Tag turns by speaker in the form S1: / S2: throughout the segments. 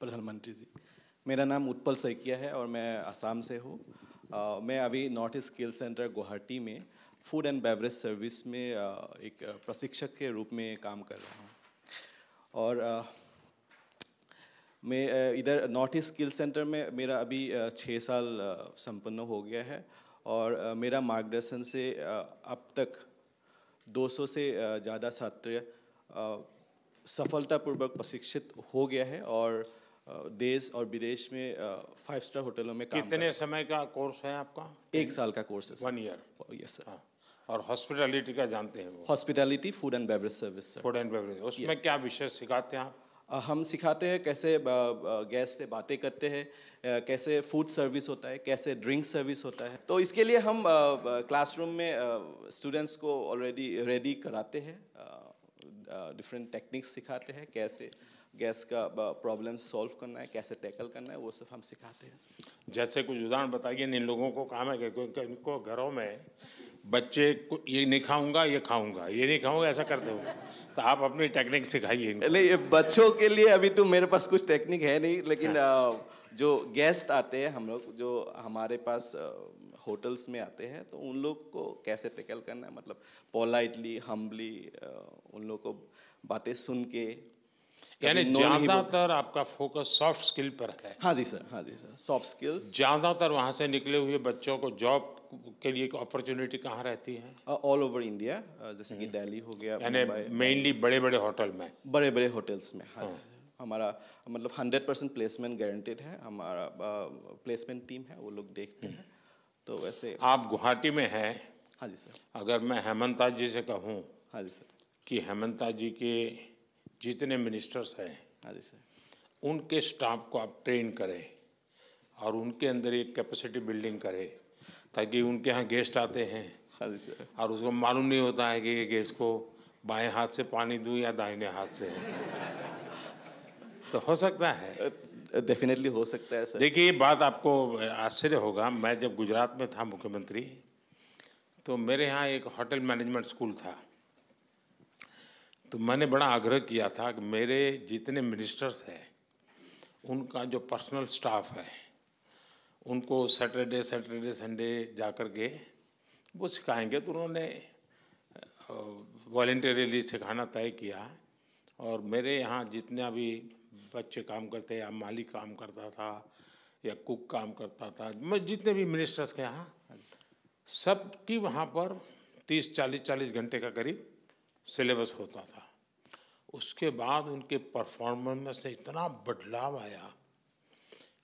S1: प्रधानमंत्री जी मेरा नाम उत्पल सैकिया है और मैं आसाम से हूँ मैं अभी North East skill centre Guwahati में फूड एंड बेवरेज सर्विस में एक प्रशिक्षक के रूप में काम कर रहा हूँ और मैं इधर नॉर्थ ईस्ट स्किल सेंटर में मेरा अभी छः साल संपन्न हो गया है और मेरा मार्गदर्शन से अब तक 200 से ज़्यादा छात्र सफलतापूर्वक प्रशिक्षित हो गया है और देश और विदेश में फाइव स्टार होटलों में काम कितने
S2: समय का कोर्स है आपका
S1: एक साल का कोर्स है वन ईयर यस सर
S2: और हॉस्पिटैलिटी का जानते हैं
S1: hospitality food and beverage service food and beverage उसमें
S2: क्या विषय सिखाते हैं आप
S1: हम सिखाते हैं कैसे गैस से बातें करते हैं कैसे फूड सर्विस होता है कैसे ड्रिंक सर्विस होता है तो इसके लिए हम क्लासरूम में स्टूडेंट्स को ऑलरेडी रेडी कराते हैं डिफरेंट टेक्निक्स सिखाते हैं कैसे गैस का प्रॉब्लम
S2: सॉल्व करना है कैसे टैकल करना है वो सब हम सिखाते हैं जैसे कुछ उदाहरण बताइए इन लोगों को काम है कि इनको घरों में बच्चे को ये नहीं खाऊंगा ये खाऊंगा ये नहीं खाऊंगा ऐसा करते हो तो आप अपनी टेक्निक सिखाइए नहीं बच्चों के लिए अभी तो मेरे पास कुछ टेक्निक
S1: है नहीं लेकिन हाँ। जो गेस्ट आते हैं हम लोग जो हमारे पास होटल्स में आते हैं तो उन लोग को कैसे टेकल करना है मतलब पोलाइटली हम्बली
S2: उन लोग को बातें सुन के यानी ज्यादातर आपका फोकस सॉफ्ट स्किल पर है हाँ जी सर हाँ जी सर सॉफ्ट स्किल्स ज्यादातर वहां से निकले हुए बच्चों को जॉब के लिए अपॉर्चुनिटी कहाँ रहती है
S1: ऑल ओवर इंडिया जैसे कि हम्म। दिल्ली हो गया मेनली
S2: बड़े बड़े होटल में बड़े बड़े होटल्स में हाँ, हाँ।
S1: हमारा मतलब हंड्रेड परसेंट प्लेसमेंट गारंटेड है हमारा प्लेसमेंट टीम है वो लोग देखते हम्म। हैं तो
S2: वैसे आप गुवाहाटी में हैं हाँ जी सर अगर मैं हेमंता जी से कहूँ हाँ जी सर कि हेमंता जी के जितने मिनिस्टर्स हैं हाँ जी सर उनके स्टाफ को आप ट्रेन करें और उनके अंदर एक कैपेसिटी बिल्डिंग करें ताकि उनके यहाँ गेस्ट आते हैं सर हाँ और उसको मालूम नहीं होता है कि गेस्ट को बाएं हाथ से पानी दूँ या दाहिने हाथ से तो हो सकता है डेफिनेटली
S1: हो सकता है सर देखिए ये
S2: बात आपको आश्चर्य होगा मैं जब गुजरात में था मुख्यमंत्री तो मेरे यहाँ एक होटल मैनेजमेंट स्कूल था तो मैंने बड़ा आग्रह किया था कि मेरे जितने मिनिस्टर्स हैं उनका जो पर्सनल स्टाफ है उनको सैटरडे सैटरडे संडे जा कर के वो सिखाएंगे तो उन्होंने वॉल्टियरली सिखाना तय किया और मेरे यहाँ जितना भी बच्चे काम करते या माली काम करता था या कुक काम करता था मैं जितने भी मिनिस्टर्स के यहाँ सब की वहाँ पर तीस चालीस चालीस घंटे का करीब सिलेबस होता था उसके बाद उनके परफॉर्मेंस में इतना बदलाव आया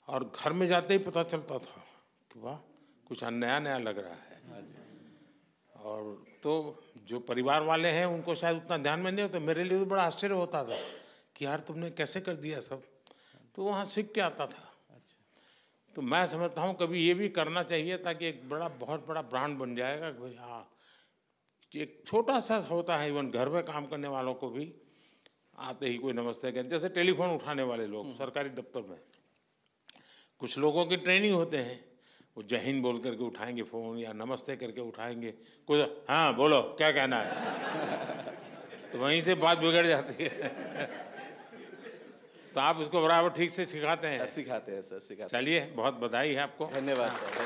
S2: और घर में जाते ही पता चलता था कि वाह कुछ नया नया लग रहा है हाँ और तो जो परिवार वाले हैं उनको शायद उतना ध्यान में नहीं होता मेरे लिए तो बड़ा आश्चर्य होता था कि यार तुमने कैसे कर दिया सब तो वहाँ सीख के आता था अच्छा। तो मैं समझता हूँ कभी ये भी करना चाहिए ताकि एक बड़ा बहुत बड़ा ब्रांड बन जाएगा कि भाई हाँ एक छोटा सा होता है इवन घर में काम करने वालों को भी आते ही कोई नमस्ते कहते जैसे टेलीफोन उठाने वाले लोग हम्म। सरकारी दफ्तर में कुछ लोगों की ट्रेनिंग होते हैं वो जहीन बोल करके उठाएंगे फ़ोन या नमस्ते करके उठाएंगे कुछ हाँ बोलो क्या कहना है तो वहीं से बात बिगड़ जाती है तो आप उसको बराबर ठीक से सिखाते हैं सिखाते हैं सर सिखाते चलिए बहुत बधाई है आपको धन्यवाद सर